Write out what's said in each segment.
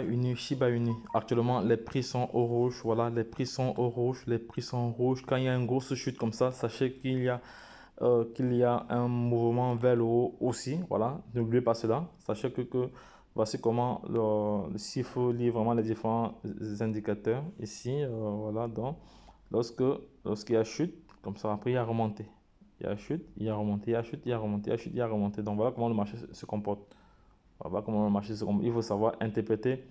unis chiba Shiba Actuellement, les prix sont au rouge. Voilà, les prix sont au rouge. Les prix sont rouges. Quand il ya a une grosse chute comme ça, sachez qu'il y a qu'il y a un mouvement vers le haut aussi. Voilà, n'oubliez pas cela. Sachez que, que voici comment le, s'il faut vraiment les différents indicateurs ici. voilà, donc lorsque lorsqu'il y a chute, comme ça après il y a remonté. Il y a chute, il y a remonté, il y a chute, il y a remonté il y a chute, il y a Donc voilà comment le marché se comporte comment marché Il faut savoir interpréter,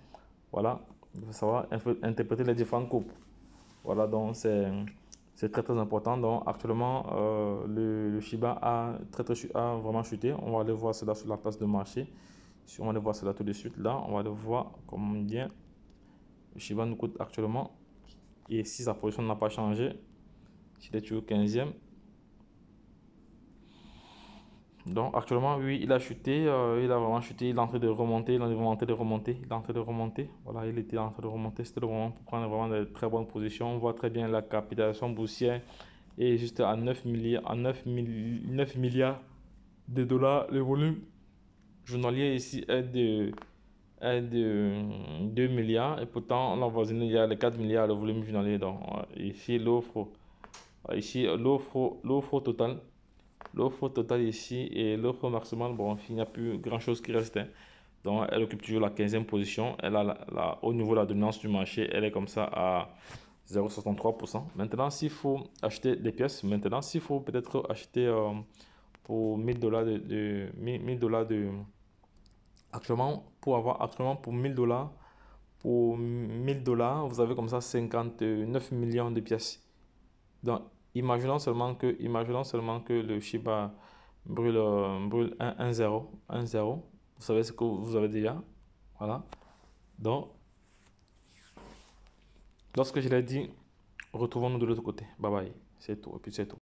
voilà, savoir interpréter les différentes coupes. Voilà, donc c'est c'est très très important. Donc actuellement, euh, le, Shiba a, très, très, a vraiment chuté. On va aller voir cela sur la place de marché. Si on va aller voir cela tout de suite, là, on va aller voir combien le Shiba nous coûte actuellement. Et si sa position n'a pas changé, s'il est toujours 15e, donc actuellement, oui, il a chuté, euh, il a vraiment chuté, il est en train de remonter, il est en train de remonter, il est en train de remonter. Voilà, il était en train de remonter, c'était le moment pour prendre vraiment de très bonnes positions. On voit très bien la capitalisation boursière est juste à 9 milliards, à 9, 9 milliards de dollars. Le volume journalier ici est de, est de 2 milliards et pourtant on il y a les 4 milliards le volume journalier. Donc euh, ici l'offre, ici l'offre, l'offre totale L'offre totale ici et l'offre maximale, bon, il n'y a plus grand chose qui reste. Hein. Donc, elle occupe toujours la 15e position. Elle a au niveau de la dominance du marché, elle est comme ça à 0,63%. Maintenant, s'il faut acheter des pièces, maintenant, s'il faut peut-être acheter euh, pour 1000 dollars de, de 1000 dollars de actuellement pour avoir actuellement pour 1000 dollars pour 1000 dollars, vous avez comme ça 59 millions de pièces. Donc Imaginons seulement que, imaginons seulement que le Shiba brûle, euh, brûle 1-0. 1-0. Vous savez ce que vous avez déjà. Voilà. Donc, lorsque je l'ai dit, retrouvons-nous de l'autre côté. Bye bye. C'est tout. Et puis c'est tout.